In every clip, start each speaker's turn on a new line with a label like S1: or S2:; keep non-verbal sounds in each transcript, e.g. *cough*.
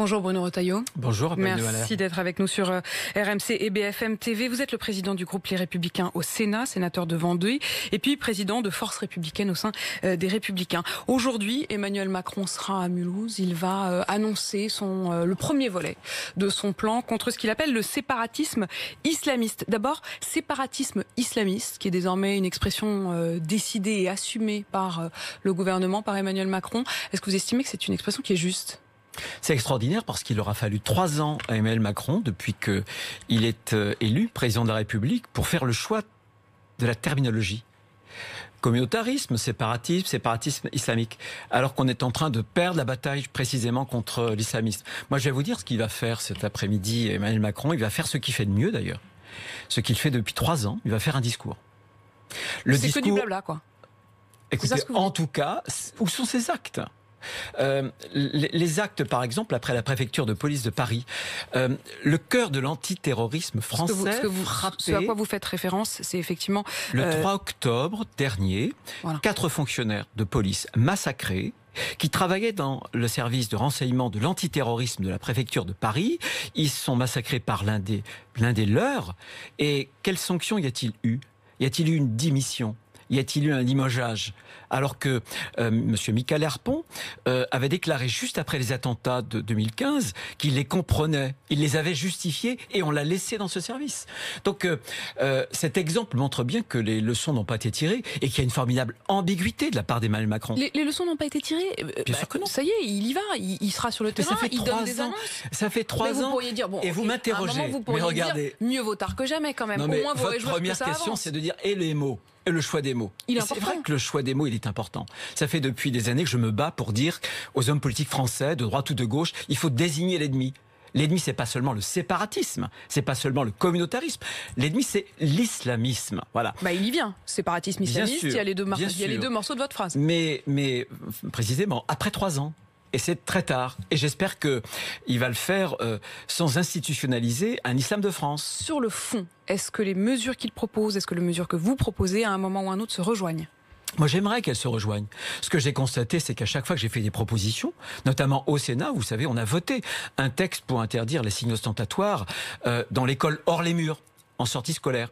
S1: Bonjour Bruno Retailleau. Bonjour. Merci d'être avec nous sur euh, RMC et BFM TV. Vous êtes le président du groupe Les Républicains au Sénat, sénateur de Vendée, et puis président de Force républicaine au sein euh, des Républicains. Aujourd'hui, Emmanuel Macron sera à Mulhouse. Il va euh, annoncer son, le premier volet de son plan contre ce qu'il appelle le séparatisme islamiste. D'abord, séparatisme islamiste, qui est désormais une expression décidée et assumée par le gouvernement, par Emmanuel Macron. Est-ce que vous estimez que c'est une expression qui est juste
S2: c'est extraordinaire parce qu'il aura fallu trois ans à Emmanuel Macron depuis qu'il est euh, élu président de la République pour faire le choix de la terminologie communautarisme, séparatisme, séparatisme islamique, alors qu'on est en train de perdre la bataille précisément contre l'islamisme. Moi, je vais vous dire ce qu'il va faire cet après-midi, Emmanuel Macron. Il va faire ce qu'il fait de mieux, d'ailleurs. Ce qu'il fait depuis trois ans, il va faire un discours. Le discours... C'est que du blabla, quoi. Écoutez, en tout cas, où sont ses actes euh, les, actes, par exemple, après la préfecture de police de Paris, euh, le cœur de l'antiterrorisme français. Ce, vous, à quoi
S1: vous faites référence, c'est effectivement. Le 3 euh,
S2: octobre dernier, quatre fonctionnaires de police massacrés qui travaillaient dans le service de renseignement de l'antiterrorisme de la préfecture de Paris. Ils sont massacrés par l'un des, des leurs. Et quelles sanctions y a-t-il eu Y a-t-il eu une démission y a-t-il eu un limogeage Alors que euh, M. Michael Harpon euh, avait déclaré juste après les attentats de 2015 qu'il les comprenait, il les avait justifiés et on l'a laissé dans ce service. Donc euh, cet exemple montre bien que les leçons n'ont pas été tirées et qu'il y a une formidable ambiguïté de la part d'Emmanuel Macron. Les,
S1: leçons n'ont pas été tirées Bien sûr que bah, non. Ça y est, il y va, il, sera sur le terrain, ça fait il donne des ans.
S2: Ça fait trois ans. Pourriez dire, bon, et vous m'interrogez. mais regardez.
S1: mieux vaut tard que jamais quand même. votre vous première question, c'est
S2: de dire et les mots le choix des mots. Il C'est vrai que le choix des mots, il est important. Ça fait depuis des années que je me bats pour dire aux hommes politiques français, de droite ou de gauche, il faut désigner l'ennemi. L'ennemi, c'est pas seulement le séparatisme, c'est pas seulement le communautarisme. L'ennemi, c'est l'islamisme. Voilà.
S1: Bah, il y vient, séparatisme islamiste. il, y a les deux morceaux
S2: de votre phrase. Mais, mais précisément, après trois ans, et c'est très tard. Et j'espère qu'il va le faire euh, sans institutionnaliser un islam de France.
S1: Sur le fond, est-ce que les mesures qu'il propose, est-ce que les mesures que vous proposez à un moment ou à un autre se rejoignent
S2: moi, j'aimerais qu'elles se rejoignent. Ce que j'ai constaté, c'est qu'à chaque fois que j'ai fait des propositions, notamment au Sénat, vous savez, on a voté un texte pour interdire les signes ostentatoires euh, dans l'école hors les murs, en sortie scolaire.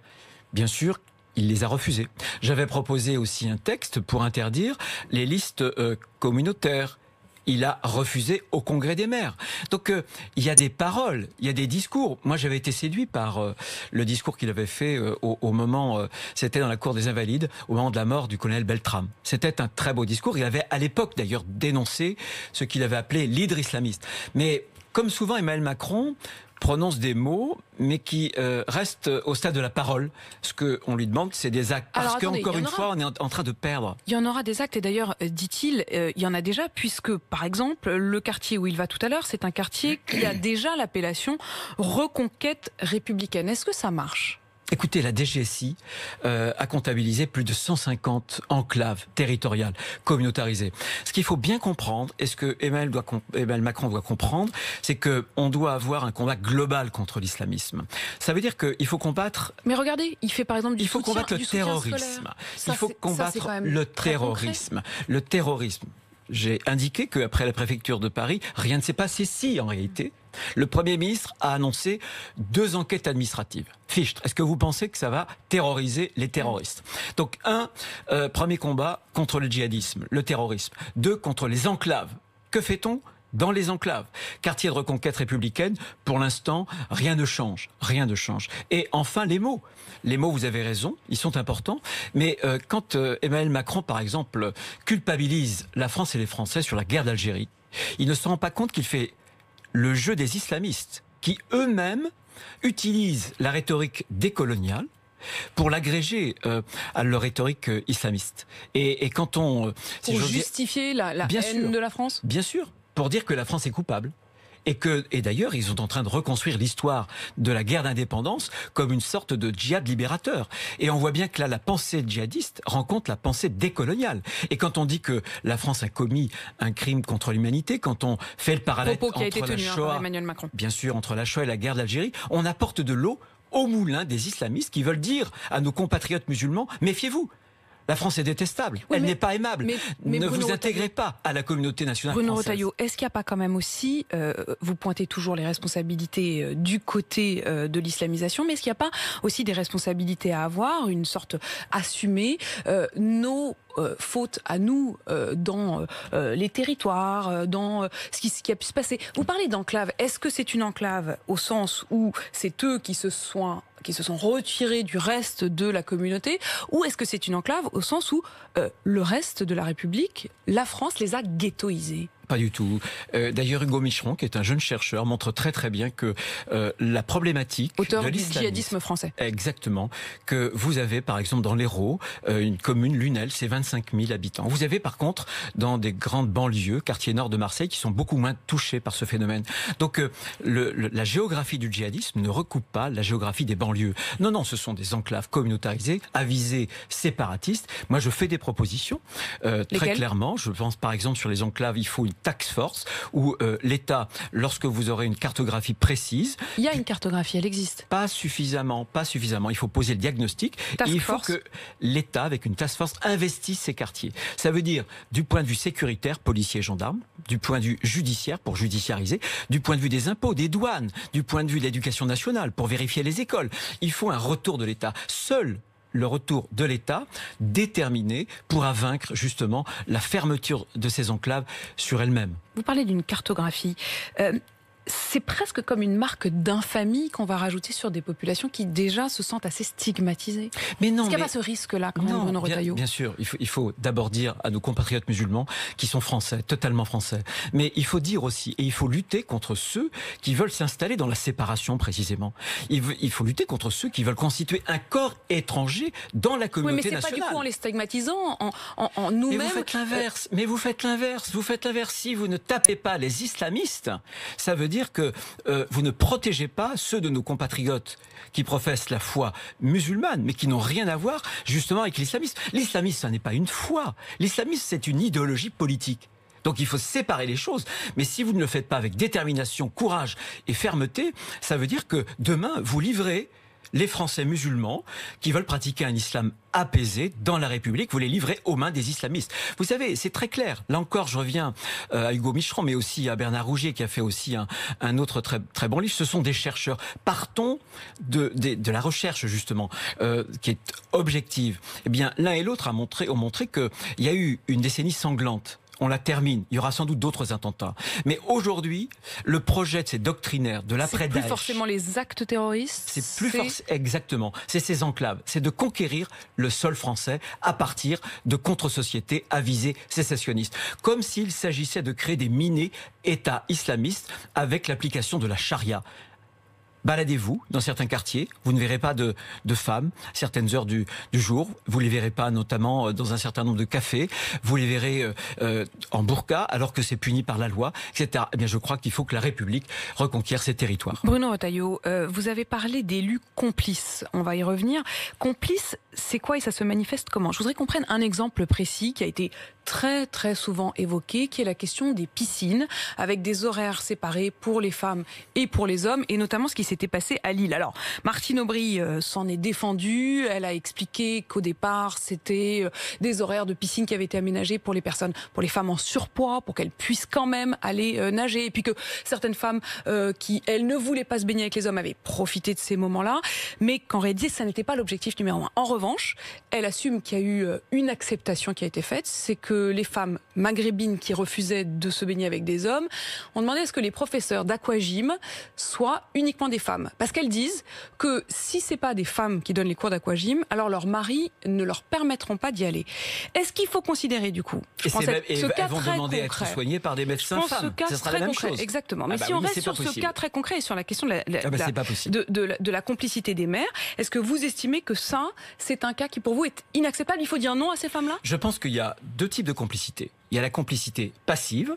S2: Bien sûr, il les a refusés. J'avais proposé aussi un texte pour interdire les listes euh, communautaires il a refusé au Congrès des maires. Donc euh, il y a des paroles, il y a des discours. Moi j'avais été séduit par euh, le discours qu'il avait fait euh, au, moment, c'était dans la cour des Invalides, au moment de la mort du colonel Beltram. C'était un très beau discours. Il avait à l'époque d'ailleurs dénoncé ce qu'il avait appelé l'hydre islamiste. Mais comme souvent Emmanuel Macron, prononce des mots, mais qui euh, restent au stade de la parole. Ce qu'on lui demande, c'est des actes. Parce qu'encore une fois, on est en, train de perdre.
S1: Il y en aura des actes, et d'ailleurs, euh, dit-il, euh, il y en a déjà, puisque, par exemple, le quartier où il va tout à l'heure, c'est un quartier qui a déjà l'appellation Reconquête républicaine. Est-ce que ça marche
S2: Écoutez, la DGSI euh, a comptabilisé plus de 150 enclaves territoriales communautarisées. Ce qu'il faut bien comprendre, et ce que Emmanuel, Macron doit comprendre, c'est que on doit avoir un combat global contre l'islamisme. Ça veut dire qu'il faut combattre.
S1: Mais regardez, il fait par exemple du il faut combattre le terrorisme. il faut combattre le
S2: terrorisme. Le terrorisme. J'ai indiqué qu'après la préfecture de Paris, rien ne s'est passé si, en réalité, le Premier ministre a annoncé deux enquêtes administratives. Fichtre, est-ce que vous pensez que ça va terroriser les terroristes Donc un, euh, premier combat contre le djihadisme, le terrorisme. Deux, contre les enclaves. Que fait-on dans les enclaves. Quartier de reconquête républicaine, pour l'instant, rien ne change, rien ne change. Et enfin, les mots. Les mots, vous avez raison, ils sont importants, mais euh, quand euh, Emmanuel Macron, par exemple, culpabilise la France et les Français sur la guerre d'Algérie, il ne se rend pas compte qu'il fait le jeu des islamistes, qui eux-mêmes utilisent la rhétorique décoloniale pour l'agréger euh, à leur rhétorique euh, islamiste. Et, quand on... Euh, pour justifier
S1: la, la haine de
S2: la France Bien sûr, pour dire que la France est coupable et que et d'ailleurs ils sont en train de reconstruire l'histoire de la guerre d'indépendance comme une sorte de djihad libérateur. Et on voit bien que là la pensée djihadiste rencontre la pensée décoloniale. Et quand on dit que la France a commis un crime contre l'humanité, quand on fait le parallèle entre été la hein, bien sûr entre la Shoah et la guerre d'Algérie, on apporte de l'eau au moulin des islamistes qui veulent dire à nos compatriotes musulmans méfiez-vous la France est détestable, elle n'est pas aimable. Mais, ne vous intégrez pas à la communauté nationale Bruno
S1: est-ce qu'il n'y a pas quand même aussi, euh, vous pointez toujours les responsabilités euh, du côté euh, de l'islamisation, mais est-ce qu'il n'y a pas aussi des responsabilités à avoir, une sorte assumée Nos fautes à nous dans les territoires, dans ce qui, a pu se passer. Vous parlez d'enclave. Est-ce que c'est une enclave au sens où c'est eux qui se soient qui se sont retirés du reste de la communauté Ou est-ce que c'est une enclave au sens où euh, le reste de la République, la France, les a ghettoisés
S2: pas du tout. Euh, d'ailleurs, Hugo Micheron, qui est un jeune chercheur, montre très très bien que euh, la problématique Auteur du djihadisme français. Exactement. Que vous avez, par exemple, dans l'Hérault, euh, une commune, Lunel, c'est 25 000 habitants. Vous avez, par contre, dans des grandes banlieues, quartiers nord de Marseille, qui sont beaucoup moins touchés par ce phénomène. Donc, la géographie du djihadisme ne recoupe pas la géographie des banlieues. Non, non, ce sont des enclaves communautarisées, avisées, séparatistes. Moi, je fais des propositions très clairement. Je pense, par exemple, sur les enclaves, il faut une tax force où euh, l'État, lorsque vous aurez une cartographie précise, il
S1: y a une cartographie, elle existe.
S2: Pas suffisamment, pas suffisamment. Il faut poser le diagnostic. il faut que l'État, avec une task force, investisse ces quartiers. Ça veut dire, du point de vue sécuritaire, policier, gendarme, du point de vue judiciaire pour judiciariser, du point de vue des impôts, des douanes, du point de vue de l'éducation nationale pour vérifier les écoles. Il faut un retour de l'État. Seul le retour de l'État déterminé pour vaincre justement la fermeture de ces enclaves sur elle-même.
S1: Vous parlez d'une cartographie. Euh, c'est presque comme une marque d'infamie qu'on va rajouter sur des populations qui déjà se sentent assez stigmatisées. Mais non. Est-ce qu'il n'y a pas ce risque-là, quand bien,
S2: bien, sûr, il faut, d'abord dire à nos compatriotes musulmans qui sont français, totalement français. Mais il faut dire aussi, et il faut lutter contre ceux qui veulent s'installer dans la séparation, précisément. Il, il faut lutter contre ceux qui veulent constituer un corps étranger dans la communauté nationale. mais c'est pas du coup en
S1: les stigmatisant, en, en nous-mêmes. Mais vous faites l'inverse.
S2: Mais vous faites l'inverse. Vous faites l'inverse. Si vous ne tapez pas les islamistes, ça veut dire que euh, vous ne protégez pas ceux de nos compatriotes qui professent la foi musulmane, mais qui n'ont rien à voir justement avec l'islamisme. L'islamisme, ce n'est pas une foi. L'islamisme, c'est une idéologie politique. Donc il faut séparer les choses. Mais si vous ne le faites pas avec détermination, courage et fermeté, ça veut dire que demain, vous livrez les Français musulmans qui veulent pratiquer un islam apaisé dans la République, vous les livrez aux mains des islamistes. Vous savez, c'est très clair. Là encore, je reviens euh, à Hugo Michron, mais aussi à Bernard Rougier qui a fait aussi un, autre très, très bon livre. Ce sont des chercheurs. Partons de, la recherche, justement, euh, qui est objective. Eh bien, l'un et l'autre a montré, ont montré qu'il y a eu une décennie sanglante on la termine. Il y aura sans doute d'autres attentats. Mais aujourd'hui, le projet de ces doctrinaires, de l'après-Daesh... C'est plus forcément
S1: les actes terroristes
S2: C'est plus forcément... Exactement. C'est ces enclaves. C'est de conquérir le sol français à partir de contre-sociétés avisées sécessionnistes. Comme s'il s'agissait de créer des minés États islamistes avec l'application de la charia. Baladez-vous dans certains quartiers, vous ne verrez pas de, de femmes certaines heures du, du, jour, vous les verrez pas notamment euh, dans un certain nombre de cafés, vous les verrez euh, euh, en burqa alors que c'est puni par la loi, etc. Eh bien, je crois qu'il faut que la République reconquiert ses territoires.
S1: Bruno Retailleau, vous avez parlé d'élus complices, on va y revenir. Complices, c'est quoi et ça se manifeste comment Je voudrais qu'on prenne un exemple précis qui a été très très souvent évoqué, qui est la question des piscines, avec des horaires séparés pour les femmes et pour les hommes, et notamment ce qui c'était passé à Lille. Alors, Martine Aubry euh, s'en est défendue. Elle a expliqué qu'au départ, c'était euh, des horaires de piscine qui avaient été aménagés pour les personnes, pour les femmes en surpoids, pour qu'elles puissent quand même aller euh, nager. Et puis que certaines femmes qui, elles, ne voulaient pas se baigner avec les hommes avaient profité de ces moments-là. Mais qu'en réalité, ça n'était pas l'objectif numéro un. En revanche, elle assume qu'il y a eu une acceptation qui a été faite. C'est que les femmes maghrébines qui refusaient de se baigner avec des hommes, ont demandé à ce que les professeurs d'aquagym soient uniquement des femmes. Parce qu'elles disent que si c'est pas des femmes qui donnent les cours d'aquagym, alors leurs maris ne leur permettront pas d'y aller. Est-ce qu'il faut considérer du coup je pense même, ce cas vont très demander à être
S2: soignées par des médecins femmes. Ce ça sera la même chose. Exactement. Ah mais bah si on reste sur ce cas
S1: très concret et sur la question ah bah de la, de la complicité des mères, est-ce que vous estimez que ça, c'est un cas qui pour vous est inacceptable Il faut dire non à ces femmes-là
S2: Je pense qu'il y a deux types de complicité. Il y a la complicité passive,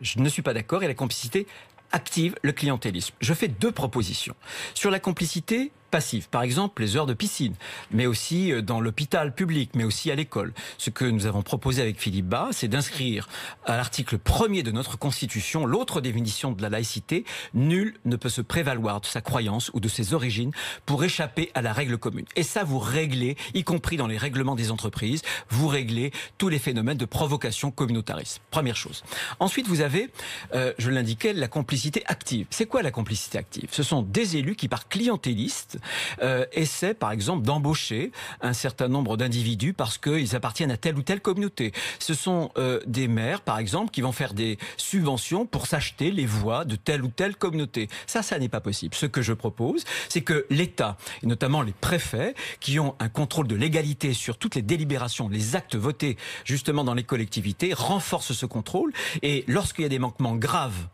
S2: je ne suis pas d'accord, et la complicité active le clientélisme. Je fais deux propositions. Sur la complicité, Passive. Par exemple, les heures de piscine, mais aussi euh, dans l'hôpital public, mais aussi à l'école. Ce que nous avons proposé avec Philippe Bas, c'est d'inscrire à l'article 1er de notre Constitution l'autre définition de la laïcité. Nul ne peut se prévaloir de sa croyance ou de ses origines pour échapper à la règle commune. Et ça, vous réglez, y compris dans les règlements des entreprises, vous réglez tous les phénomènes de provocation communautariste. Première chose. Ensuite, vous avez, euh, je l'indiquais, la complicité active. C'est quoi la complicité active Ce sont des élus qui, par clientéliste, euh, essaient, par exemple d'embaucher un certain nombre d'individus parce qu'ils appartiennent à telle ou telle communauté. Ce sont euh, des maires par exemple qui vont faire des subventions pour s'acheter les voix de telle ou telle communauté. Ça, ça n'est pas possible. Ce que je propose, c'est que l'État, et notamment les préfets, qui ont un contrôle de l'égalité sur toutes les délibérations, les actes votés justement dans les collectivités, renforcent ce contrôle et lorsqu'il y a des manquements graves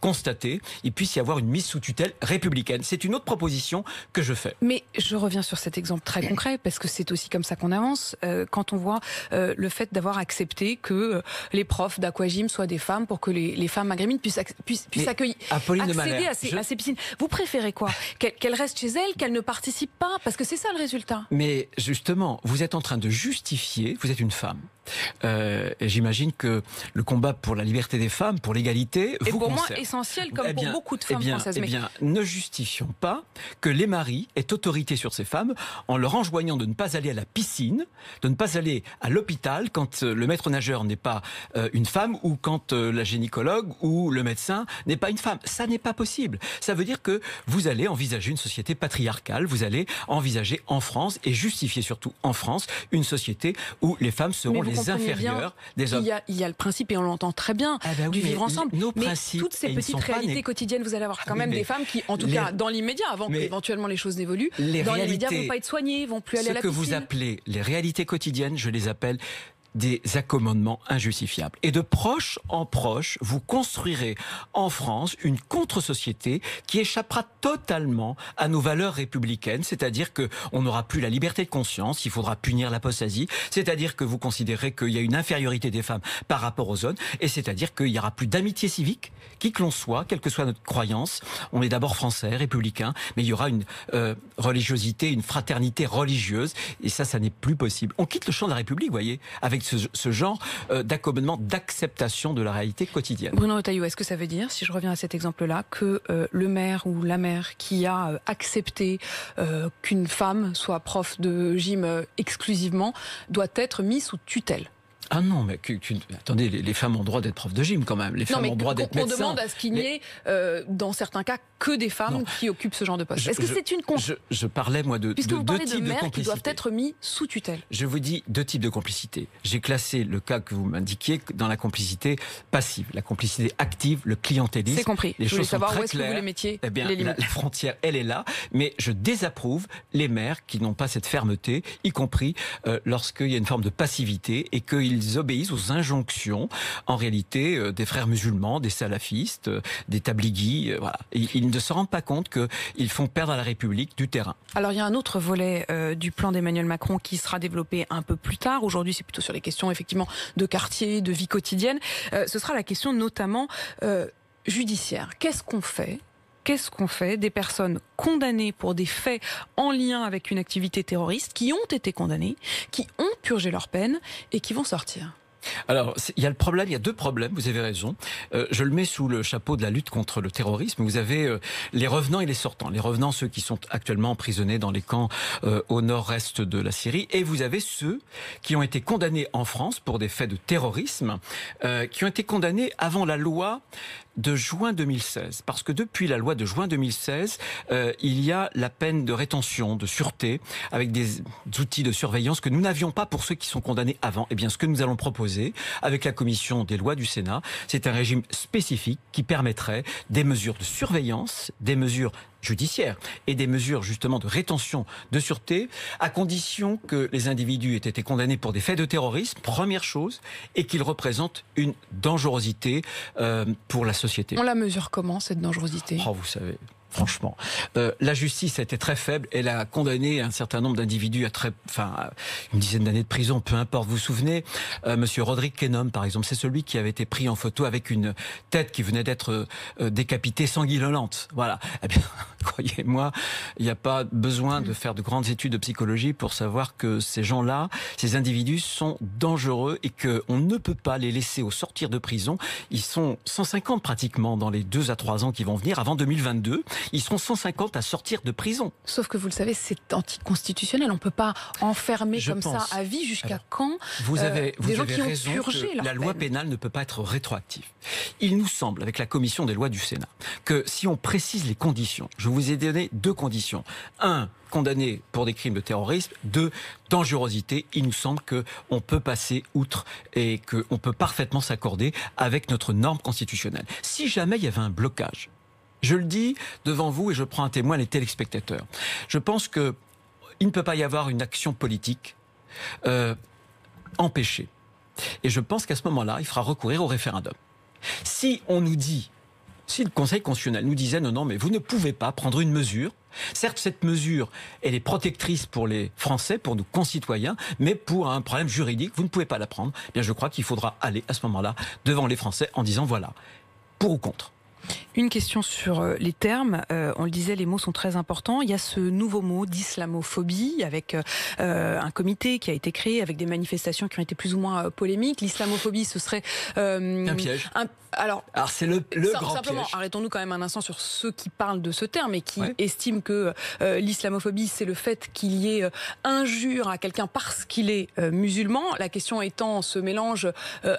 S2: constater il puisse y avoir une mise sous tutelle républicaine. C'est une autre proposition que je fais.
S1: Mais je reviens sur cet exemple très concret, parce que c'est aussi comme ça qu'on avance. Euh, quand on voit euh, le fait d'avoir accepté que euh, les profs d'aquagym soient des femmes pour que les, femmes maghrébines puissent, accueillir, accéder à, ces, piscines. Vous préférez quoi Qu'elles restent chez elles, qu'elles ne participent pas Parce que c'est ça le résultat.
S2: Mais justement, vous êtes en train de justifier, vous êtes une femme, et euh, J'imagine que le combat pour la liberté des femmes, pour l'égalité, vous pour moi
S1: essentiel comme eh pour beaucoup de eh femmes bien, françaises. Eh bien,
S2: ne justifions pas que les maris aient autorité sur ces femmes en leur enjoignant de ne pas aller à la piscine, de ne pas aller à l'hôpital quand euh, le maître nageur n'est pas euh, une femme ou quand la gynécologue ou le médecin n'est pas une femme. Ça n'est pas possible. Ça veut dire que vous allez envisager une société patriarcale, vous allez envisager en France et justifier surtout en France une société où les femmes seront les il
S1: y, a, le principe, et on l'entend très bien, ah bah du vivre ensemble. mais toutes ces petites réalités quotidiennes, vous allez avoir quand ah même des femmes qui, en tout cas dans l'immédiat, avant qu'éventuellement les choses n'évoluent, dans l'immédiat, ne vont pas être soignées, vont plus aller à la piscine. Ce que vous
S2: appelez les réalités quotidiennes, je les appelle des accommodements injustifiables. Et de proche en proche, vous construirez en France une contre-société qui échappera totalement à nos valeurs républicaines, c'est-à-dire que on n'aura plus la liberté de conscience, il faudra punir l'apostasie, c'est-à-dire que vous considérez qu'il y a une infériorité des femmes par rapport aux hommes, et c'est-à-dire qu'il y aura plus d'amitié civique, qui que l'on soit, quelle que soit notre croyance. On est d'abord français, républicain, mais il y aura une euh, religiosité, une fraternité religieuse, et ça, ça n'est plus possible. On quitte le champ de la République, voyez, avec ce, genre euh, d'accommodement, d'acceptation de la réalité quotidienne.
S1: Bruno Retailleau, est-ce que ça veut dire, si je reviens à cet exemple-là, que euh, le maire ou la mère qui a euh, accepté qu'une femme soit prof de gym exclusivement doit être mise sous tutelle
S2: ah non, mais attendez, les, femmes ont droit d'être prof de gym quand même. Les femmes ont droit d'être médecins. On demande à
S1: ce qu'il n'y ait, dans certains cas, que des femmes qui occupent ce genre de poste. Est-ce que c'est
S2: une je, je, parlais moi de, de vous deux types de, mères qui doivent être mis sous tutelle. Je vous dis deux types de complicité. J'ai classé le cas que vous m'indiquiez dans la complicité passive, la complicité active, le clientélisme. C'est compris. Les je choses savoir où est que les eh bien, les la, frontière, elle est là, mais je désapprouve les mères qui n'ont pas cette fermeté, y compris euh, lorsqu'il y a une forme de passivité et qu'ils obéissent aux injonctions, en réalité, euh, des frères musulmans, des salafistes, euh, des tabligis. voilà ils ne se rendent pas compte qu'ils font perdre à la République du terrain.
S1: Alors il y a un autre volet euh, du plan d'Emmanuel Macron qui sera développé un peu plus tard. Aujourd'hui, c'est plutôt sur les questions effectivement de quartier, de vie quotidienne. Euh, ce sera la question notamment euh, judiciaire. Qu'est-ce qu'on fait qu'est-ce qu'on fait des personnes condamnées pour des faits en lien avec une activité terroriste, qui ont été condamnées, qui ont purgé leur peine et qui vont sortir
S2: alors, il y a le problème, il y a deux problèmes, vous avez raison. Euh, je le mets sous le chapeau de la lutte contre le terrorisme. Vous avez euh, les revenants et les sortants. Les revenants, ceux qui sont actuellement emprisonnés dans les camps euh, au nord-est de la Syrie. Et vous avez ceux qui ont été condamnés en France pour des faits de terrorisme, qui ont été condamnés avant la loi de juin 2016. Parce que depuis la loi de juin 2016, il y a la peine de rétention, de sûreté, avec des outils de surveillance que nous n'avions pas pour ceux qui sont condamnés avant. Et eh bien, ce que nous allons proposer, avec la commission des lois du Sénat. C'est un régime spécifique qui permettrait des mesures de surveillance, des mesures judiciaires et des mesures justement de rétention de sûreté, à condition que les individus aient été condamnés pour des faits de terrorisme, première chose, et qu'ils représentent une dangerosité euh, pour la société. On la
S1: mesure comment cette dangerosité
S2: Oh, vous savez, franchement. Euh, la justice a été très faible. Elle a condamné un certain nombre d'individus à très, enfin, une dizaine d'années de prison, peu importe. Vous vous souvenez, euh, Monsieur Roderick Kenom par exemple, c'est celui qui avait été pris en photo avec une tête qui venait d'être euh, décapitée sanguinolente. Voilà. *laughs* Eh bien, croyez-moi, il n'y a pas besoin de faire de grandes études de psychologie pour savoir que ces gens-là, ces individus, sont dangereux et qu'on ne peut pas les laisser au sortir de prison. Ils sont 150 pratiquement dans les deux à trois ans qui vont venir avant 2022. Ils seront 150 à sortir de prison.
S1: Sauf que vous le savez, c'est anticonstitutionnel. On ne peut pas enfermer comme ça à vie jusqu'à quand vous avez, euh, gens qui raison La loi
S2: pénale ne peut pas être rétroactive. Il nous semble, avec la commission des lois du Sénat, que si on précise les conditions, je vous ai donné deux conditions. Un, condamné pour des crimes de terrorisme. Deux, dangerosité. Il nous semble qu'on peut passer outre et qu'on peut parfaitement s'accorder avec notre norme constitutionnelle. Si jamais il y avait un blocage, je le dis devant vous et je prends un témoin, les téléspectateurs. Je pense qu'il ne peut pas y avoir une action politique euh, empêchée. Et je pense qu'à ce moment-là, il fera recourir au référendum. Si on nous dit, si le Conseil constitutionnel nous disait non, non, mais vous ne pouvez pas prendre une mesure, certes cette mesure, elle est protectrice pour les Français, pour nos concitoyens, mais pour un problème juridique, vous ne pouvez pas la prendre, eh bien je crois qu'il faudra aller à ce moment-là devant les Français en disant voilà,
S1: pour ou contre. Une question sur euh, les termes. Euh, on le disait, les mots sont très importants. Il y a ce nouveau mot d'islamophobie avec euh, un comité qui a été créé avec des manifestations qui ont été plus ou moins polémiques. L'islamophobie, ce serait un piège. alors, alors c'est le, simplement, Arrêtons-nous quand même un instant sur ceux qui parlent de ce terme et qui estiment que l'islamophobie, c'est le fait qu'il y ait injure à quelqu'un parce qu'il est musulman. La question étant ce mélange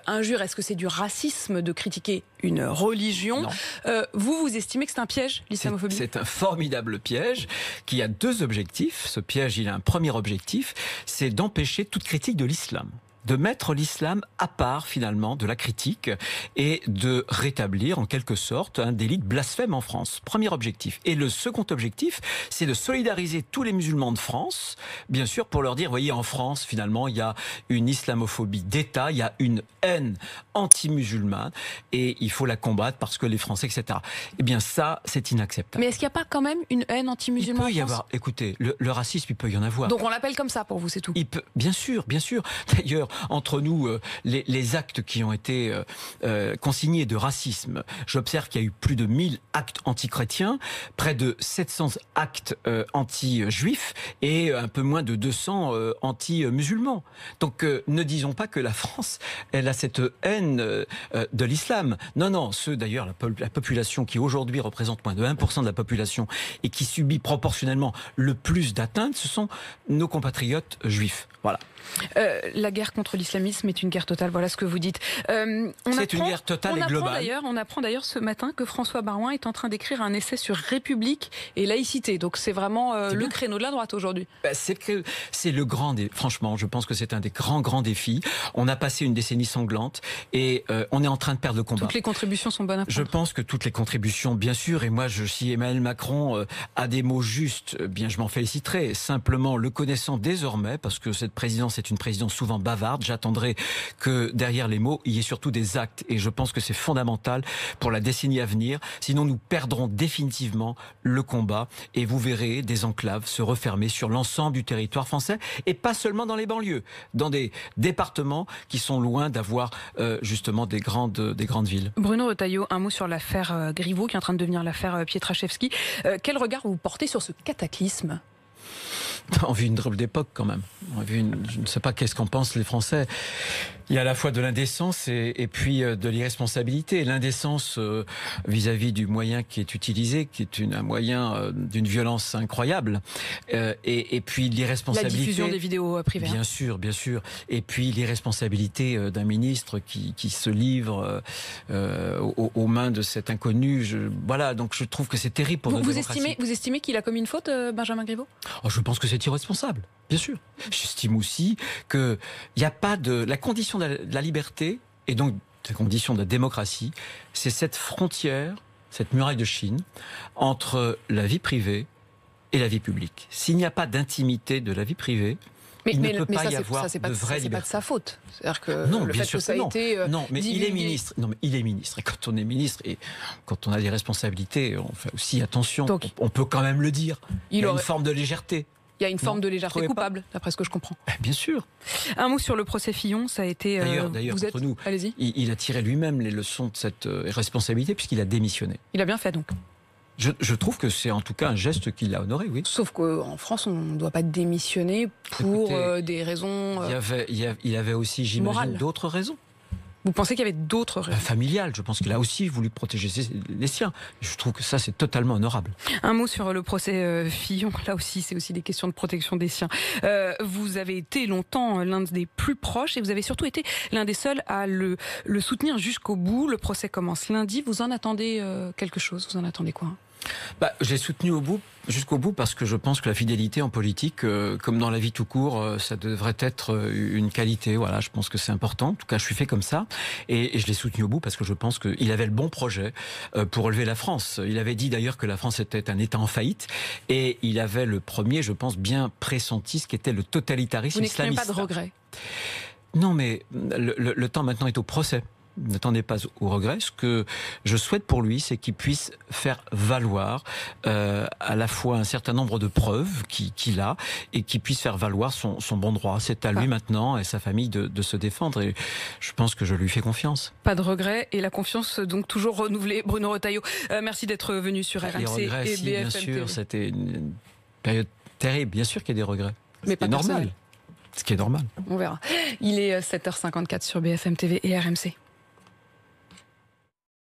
S1: injure, est-ce que c'est du racisme de critiquer une religion. Euh, vous, vous estimez que c'est un piège, l'islamophobie
S2: C'est un formidable piège qui a deux objectifs. Ce piège, il a un premier objectif, c'est d'empêcher toute critique de l'islam de mettre l'islam à part finalement de la critique et de rétablir en quelque sorte un délit de blasphème en France. Premier objectif. Et le second objectif, c'est de solidariser tous les musulmans de France, bien sûr, pour leur dire, voyez, en France, finalement, il y a une islamophobie d'État, il y a une haine anti-musulmane et il faut la combattre parce que les Français, etc. Eh bien, ça, c'est inacceptable. Mais est-ce
S1: qu'il n'y a pas quand même une haine anti-musulmane Il peut y avoir,
S2: écoutez, le, le, racisme, il peut y en avoir. Donc
S1: on l'appelle comme ça pour vous, c'est
S2: tout. Il peut, bien sûr, bien sûr. D'ailleurs, entre nous euh, les, actes qui ont été euh, euh, consignés de racisme. J'observe qu'il y a eu plus de 1000 actes anti-chrétiens, près de 700 actes anti-juifs et un peu moins de 200 anti-musulmans. Donc ne disons pas que la France, elle a cette haine de l'islam. Non, non, ceux d'ailleurs, la population qui aujourd'hui représente moins de 1% de la population et qui subit proportionnellement le plus d'atteintes, ce sont nos compatriotes juifs. Voilà.
S1: Euh, la guerre contre l'islamisme est une guerre totale, voilà ce que vous dites. Euh, c'est une guerre totale et globale. on apprend d'ailleurs ce matin que François Barouin est en train d'écrire un essai sur République et laïcité. Donc c'est vraiment euh, le créneau de la droite aujourd'hui.
S2: Bah, c'est le grand Franchement, je pense que c'est un des grands, grands défis. On a passé une décennie sanglante et on est en train de perdre le combat. Toutes les
S1: contributions sont bonnes Je
S2: pense que toutes les contributions, bien sûr, et moi, je, si Emmanuel Macron a des mots justes, bien je m'en féliciterai. Simplement, le connaissant désormais, parce que cette présidence est une présidence souvent bavarde. J'attendrai que derrière les mots, il y ait surtout des actes. Et je pense que c'est fondamental pour la décennie à venir. Sinon, nous perdrons définitivement le combat. Et vous verrez des enclaves se refermer sur l'ensemble du territoire français. Et pas seulement dans les banlieues, dans des départements qui sont loin d'avoir euh, justement des grandes, des grandes villes.
S1: Bruno Retailleau, un mot sur l'affaire euh, Griveaux qui est en train de devenir l'affaire euh, Pietraszewski. quel regard vous portez sur ce cataclysme
S2: *laughs* on vu une drôle d'époque quand même. On je ne sais pas qu'est-ce qu'en pensent les Français. Il y a à la fois de l'indécence et, puis euh, de l'irresponsabilité. L'indécence euh, vis-à-vis du moyen qui est utilisé, qui est un moyen euh, d'une violence incroyable, et, puis l'irresponsabilité. La diffusion des vidéos privées. Hein. Bien sûr, bien sûr. Et puis l'irresponsabilité d'un ministre qui, se livre aux, mains de cet inconnu. Je, voilà, donc je trouve que c'est terrible pour vous, notre vous Estimez,
S1: vous estimez qu'il a commis une faute, Benjamin Griveaux
S2: oh, Je pense que c'est irresponsable, responsable, bien sûr. J'estime aussi que il n'y a pas de la condition de la, liberté et donc la condition de la démocratie, c'est cette frontière, cette muraille de Chine entre la vie privée et la vie publique. S'il n'y a pas d'intimité de la vie privée, mais, il ne peut pas y avoir de vraie liberté. pas de
S1: sa faute. que non, bien sûr que euh, non. mais il est ministre.
S2: Non, mais il est ministre. Et quand on est ministre et quand on a des responsabilités, on fait aussi attention. on, peut quand même le dire. Il, a une forme de légèreté.
S1: Il y a une forme de légèreté coupable, d'après ce que je comprends.
S2: Eh, bien sûr.
S1: Un mot sur le procès Fillon, ça a été. Euh, d'ailleurs,
S2: allez-y. Il, a tiré lui-même les leçons de cette euh, responsabilité puisqu'il a démissionné. Il a bien fait donc. Je, trouve que c'est en tout cas un geste qu'il a honoré, oui. Sauf qu'en euh, France, on ne doit pas démissionner pour
S1: des raisons. il,
S2: y il, avait, aussi, j'imagine, d'autres raisons. Vous pensez qu'il y avait d'autres raisons euh, je pense qu'il là aussi voulu protéger les siens. Je trouve que ça, c'est totalement honorable.
S1: Un mot sur le procès euh, Fillon. Là aussi, c'est aussi des questions de protection des siens. Euh, vous avez été longtemps l'un des plus proches et vous avez surtout été l'un des seuls à le soutenir jusqu'au bout. Le procès commence lundi. Vous en attendez quelque chose Vous en attendez quoi
S2: bah, J'ai soutenu au bout jusqu'au bout parce que je pense que la fidélité en politique, euh, comme dans la vie tout court, euh, ça devrait être euh, une qualité. Voilà, je pense que c'est important. En tout cas, je suis fait comme ça et, je l'ai soutenu au bout parce que je pense qu'il avait le bon projet pour relever la France. Il avait dit d'ailleurs que la France était un État en faillite et il avait le premier, je pense, bien pressenti ce qu'était le totalitarisme islamiste. Vous pas de regret. Non, mais le temps maintenant est au procès n'attendez pas au regret. Ce que je souhaite pour lui, c'est qu'il puisse faire valoir euh, à la fois un certain nombre de preuves qu'il a et qu'il puisse faire valoir son, bon droit. C'est à lui maintenant et sa famille de, se défendre. Et je pense que je lui fais confiance.
S1: Pas de regret et la confiance donc toujours renouvelée. Bruno Retailleau, euh, merci d'être venu sur RMC et Bien sûr,
S2: c'était une période terrible. Bien sûr qu'il y a des regrets. Mais pas normal. Ce qui est normal.
S1: On verra. Il est 7h54 euh, sur BFM TV et RMC.